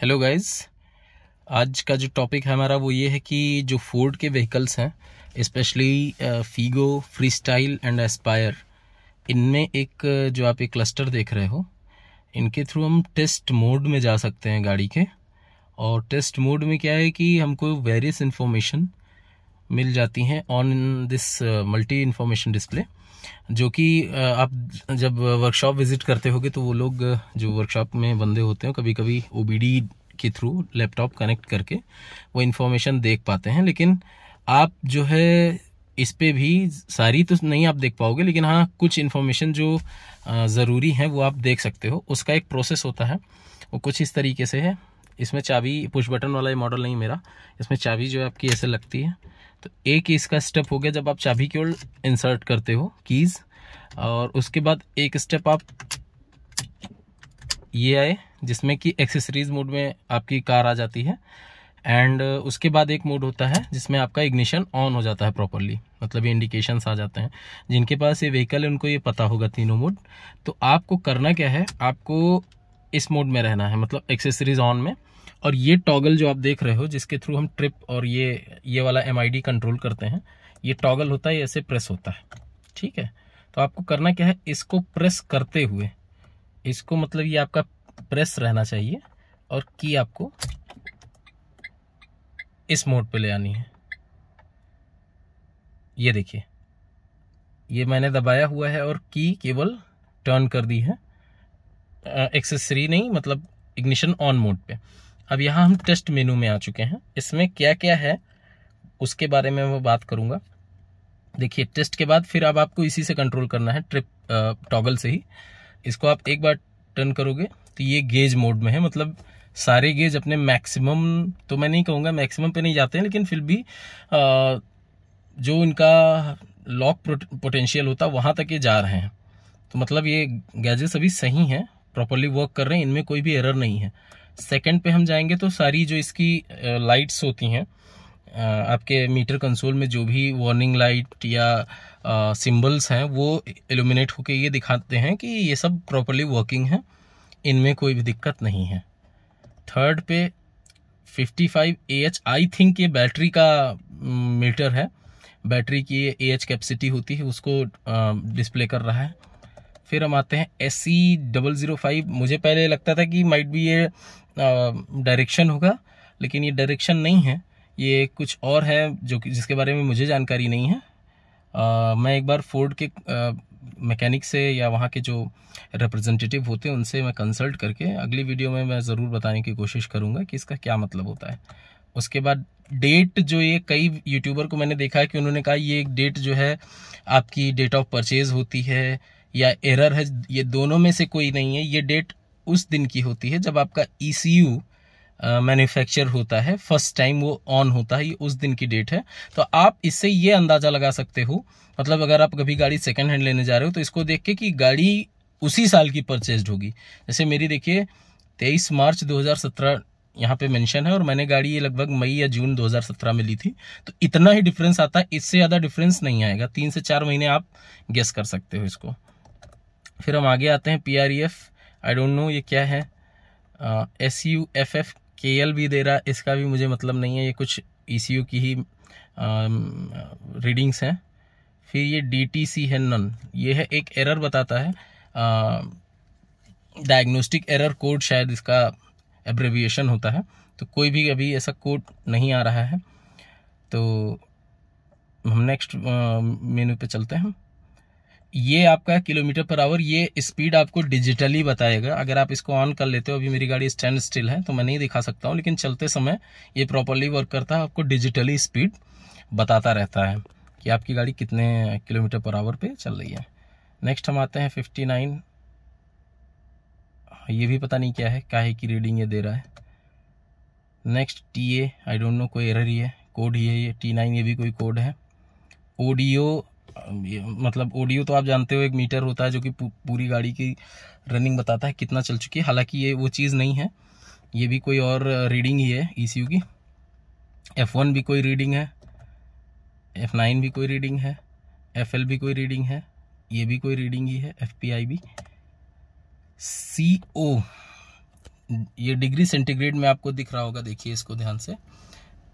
hello guys आज का जो टॉपिक है हमारा वो ये है कि जो फोर्ड के व्हीकल्स हैं specially Figo Freestyle and Aspire इनमें एक uh, जो आप एक क्लस्टर देख रहे हो इनके थ्रू हम टेस्ट मोड में जा सकते हैं गाड़ी के और टेस्ट मोड में क्या है कि हमको वेरियस इन्फॉर्मेशन मिल जाती हैं on this multi information display जो कि आप जब वर्कशॉप विज़िट करते होगे तो वो लोग जो वर्कशॉप में बंदे होते हैं कभी कभी ओ के थ्रू लैपटॉप कनेक्ट करके वो इन्फॉर्मेशन देख पाते हैं लेकिन आप जो है इस पर भी सारी तो नहीं आप देख पाओगे लेकिन हाँ कुछ इन्फॉर्मेशन जो ज़रूरी है वो आप देख सकते हो उसका एक प्रोसेस होता है वो कुछ इस तरीके से है इसमें चाबी पुश बटन वाला ये मॉडल नहीं मेरा इसमें चाबी जो है आपकी ऐसे लगती है तो एक इसका स्टेप हो गया जब आप चाबी ओर इंसर्ट करते हो कीज़ और उसके बाद एक स्टेप आप ये आए जिसमें कि एक्सेसरीज मोड में आपकी कार आ जाती है एंड उसके बाद एक मोड होता है जिसमें आपका इग्निशन ऑन हो जाता है प्रॉपरली मतलब ये इंडिकेशंस आ जाते हैं जिनके पास ये व्हीकल है उनको ये पता होगा तीनों मोड तो आपको करना क्या है आपको इस मोड में रहना है मतलब एक्सेसरीज ऑन में और ये टॉगल जो आप देख रहे हो जिसके थ्रू हम ट्रिप और ये ये वाला एम कंट्रोल करते हैं ये टॉगल होता है ऐसे प्रेस होता है ठीक है तो आपको करना क्या है इसको प्रेस करते हुए इसको मतलब ये आपका प्रेस रहना चाहिए और की आपको इस मोड पे ले आनी है ये देखिए ये मैंने दबाया हुआ है और की केवल टर्न कर दी है एक्सेसरी नहीं मतलब इग्निशन ऑन मोड पे अब यहाँ हम टेस्ट मेनू में आ चुके हैं इसमें क्या क्या है उसके बारे में मैं बात करूँगा देखिए टेस्ट के बाद फिर अब आपको इसी से कंट्रोल करना है ट्रिप टॉगल से ही इसको आप एक बार टर्न करोगे तो ये गेज मोड में है मतलब सारे गेज अपने मैक्सिमम तो मैं नहीं कहूँगा मैक्सिमम पे नहीं जाते हैं लेकिन फिर भी आ, जो इनका लॉक पोटेंशियल होता है वहाँ तक ये जा रहे हैं तो मतलब ये गैजेस अभी सही हैं प्रॉपरली वर्क कर रहे हैं इनमें कोई भी एरर नहीं है सेकंड पे हम जाएंगे तो सारी जो इसकी लाइट्स होती हैं आपके मीटर कंसोल में जो भी वार्निंग लाइट या सिंबल्स हैं वो एलुमिनेट होके ये दिखाते हैं कि ये सब प्रॉपरली वर्किंग है इनमें कोई भी दिक्कत नहीं है थर्ड पे 55 फाइव एच आई थिंक ये बैटरी का मीटर है बैटरी की ए एच कैपेसिटी होती है उसको डिस्प्ले कर रहा है फिर हम आते हैं S C double zero five मुझे पहले लगता था कि माइट भी ये डायरेक्शन होगा लेकिन ये डायरेक्शन नहीं है ये कुछ और है जो कि जिसके बारे में मुझे जानकारी नहीं है आ, मैं एक बार फोर्ड के मैकेनिक से या वहाँ के जो रिप्रेजेंटेटिव होते हैं उनसे मैं कंसल्ट करके अगली वीडियो में मैं ज़रूर बताने की कोशिश करूँगा कि इसका क्या मतलब होता है उसके बाद डेट जो ये कई यूट्यूबर को मैंने देखा है कि उन्होंने कहा ये एक डेट जो है आपकी डेट ऑफ परचेज़ होती है या एरर है ये दोनों में से कोई नहीं है ये डेट उस दिन की होती है जब आपका ई सी यू मैन्युफैक्चर होता है फर्स्ट टाइम वो ऑन होता है ये उस दिन की डेट है तो आप इससे ये अंदाज़ा लगा सकते हो मतलब अगर आप कभी गाड़ी सेकेंड हैंड लेने जा रहे हो तो इसको देख के कि गाड़ी उसी साल की परचेस्ड होगी जैसे मेरी देखिए तेईस मार्च 2017 यहाँ पे मेंशन है और मैंने गाड़ी ये लगभग मई या जून 2017 में ली थी तो इतना ही डिफरेंस आता है इससे ज़्यादा डिफरेंस नहीं आएगा तीन से चार महीने आप गेस कर सकते हो इसको फिर हम आगे आते हैं P R E F I don't know ये क्या है S U F F K L भी दे रहा इसका भी मुझे मतलब नहीं है ये कुछ ई सी यू की ही रीडिंग्स हैं फिर ये डी टी सी है नन ये है एक एरर बताता है डायग्नोस्टिक एरर कोड शायद इसका एब्रेविएशन होता है तो कोई भी अभी ऐसा कोड नहीं आ रहा है तो हम नेक्स्ट मेन्यू पे चलते हैं ये आपका किलोमीटर पर आवर ये स्पीड आपको डिजिटली बताएगा अगर आप इसको ऑन कर लेते हो अभी मेरी गाड़ी स्टैंड स्टिल है तो मैं नहीं दिखा सकता हूँ लेकिन चलते समय ये प्रॉपरली वर्क करता है आपको डिजिटली स्पीड बताता रहता है कि आपकी गाड़ी कितने किलोमीटर पर आवर पे चल रही है नेक्स्ट हम आते हैं फिफ्टी नाइन ये भी पता नहीं क्या है काहे की रीडिंग ये दे रहा है next T A I don't know कोई एरर ही है कोड ही है ये टी नाइन ये भी कोई कोड है ओडियो मतलब ऑडियो तो आप जानते हो एक मीटर होता है जो कि पूरी गाड़ी की रनिंग बताता है कितना चल चुकी है हालांकि ये वो चीज़ नहीं है ये भी कोई और रीडिंग ही है ई e की एफ भी कोई रीडिंग है एफ भी कोई रीडिंग है एफ भी कोई रीडिंग है ये भी कोई रीडिंग ही है एफ भी सी ये डिग्री सेंटीग्रेड में आपको दिख रहा होगा देखिए इसको ध्यान से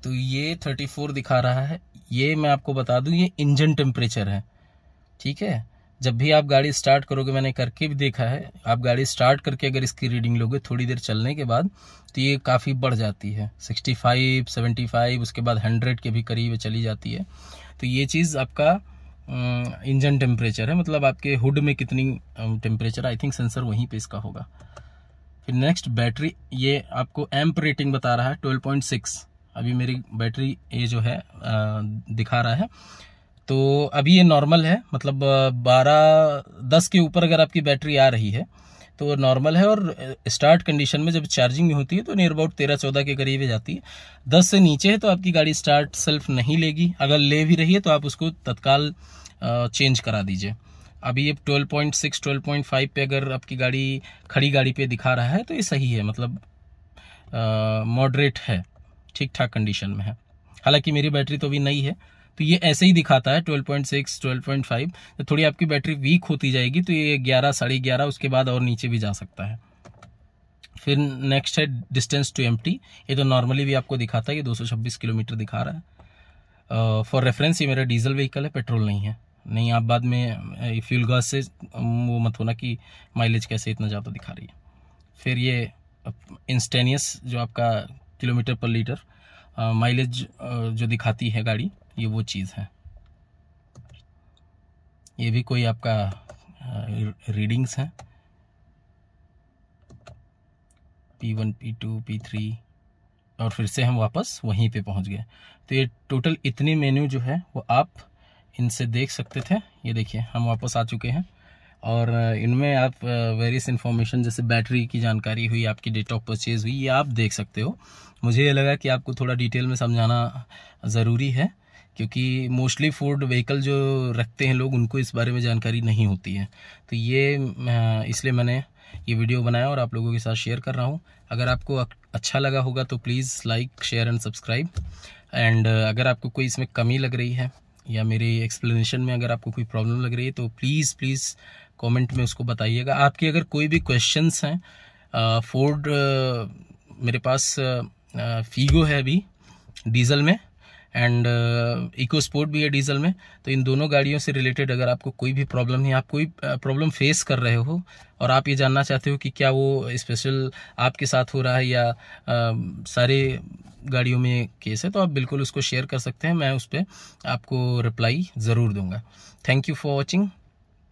तो ये 34 दिखा रहा है ये मैं आपको बता दूं ये इंजन टेम्परेचर है ठीक है जब भी आप गाड़ी स्टार्ट करोगे मैंने करके भी देखा है आप गाड़ी स्टार्ट करके अगर इसकी रीडिंग लोगे थोड़ी देर चलने के बाद तो ये काफ़ी बढ़ जाती है 65, 75 उसके बाद 100 के भी करीब चली जाती है तो ये चीज़ आपका इंजन टेम्परेचर है मतलब आपके हुड में कितनी टेम्परेचर आई थिंक सेंसर वहीं पर इसका होगा फिर नेक्स्ट बैटरी ये आपको एम्प रेटिंग बता रहा है ट्वेल्व अभी मेरी बैटरी ये जो है दिखा रहा है तो अभी ये नॉर्मल है मतलब बारह दस के ऊपर अगर आपकी बैटरी आ रही है तो नॉर्मल है और स्टार्ट कंडीशन में जब चार्जिंग होती है तो नियर अबाउट तेरह चौदह के करीब जाती है दस से नीचे है तो आपकी गाड़ी स्टार्ट सेल्फ नहीं लेगी अगर ले भी रही है तो आप उसको तत्काल चेंज करा दीजिए अभी ये 12.6 12.5 पे अगर आपकी गाड़ी खड़ी गाड़ी पे दिखा रहा है तो ये सही है मतलब मॉडरेट है ठीक ठाक कंडीशन में है हालांकि मेरी बैटरी तो अभी नई है तो ये ऐसे ही दिखाता है 12.6, 12.5 तो थोड़ी आपकी बैटरी वीक होती जाएगी तो ये ग्यारह साढ़े ग्यारह उसके बाद और नीचे भी जा सकता है फिर नेक्स्ट है डिस्टेंस टू एम ये तो नॉर्मली भी आपको दिखाता है ये 226 किलोमीटर दिखा रहा है फॉर रेफरेंस ये मेरा डीजल व्हीकल है पेट्रोल नहीं है नहीं आप बाद में फ्यूल गैस से वो मत होना कि माइलेज कैसे इतना ज़्यादा दिखा रही है फिर ये इंस्टेनियस जो आपका किलोमीटर पर लीटर माइलेज जो दिखाती है गाड़ी ये वो चीज़ है ये भी कोई आपका रीडिंग्स हैं P one P two P three और फिर से हम वापस वहीं पे पहुंच गए तो ये टोटल इतनी मेन्यू जो है वो आप इनसे देख सकते थे ये देखिए हम वापस आ चुके हैं और इनमें आप वेरियस इन्फॉर्मेशन जैसे बैटरी की जानकारी हुई आपकी डेट ऑफ परचेज़ हुई ये आप देख सकते हो मुझे ये लगा कि आपको थोड़ा डिटेल में समझाना ज़रूरी है क्योंकि मोस्टली फोर्ड व्हीकल जो रखते हैं लोग उनको इस बारे में जानकारी नहीं होती है तो ये इसलिए मैंने ये वीडियो बनाया और आप लोगों के साथ शेयर कर रहा हूँ अगर आपको अच्छा लगा होगा तो please like share and subscribe and अगर आपको कोई इसमें कमी लग रही है या मेरे एक्सप्लेनेशन में अगर आपको कोई प्रॉब्लम लग रही है तो प्लीज़ प्लीज़ कमेंट में उसको बताइएगा आपकी अगर कोई भी क्वेश्चंस हैं फोर्ड मेरे पास फीगो है अभी डीजल में एंड इको स्पोर्ट भी है डीजल में तो इन दोनों गाड़ियों से रिलेटेड अगर आपको कोई भी प्रॉब्लम है आप कोई प्रॉब्लम फेस कर रहे हो और आप ये जानना चाहते हो कि क्या वो स्पेशल आपके साथ हो रहा है या आ, सारे गाड़ियों में केस है तो आप बिल्कुल उसको शेयर कर सकते हैं मैं उस पर आपको रिप्लाई ज़रूर दूंगा थैंक यू फॉर वॉचिंग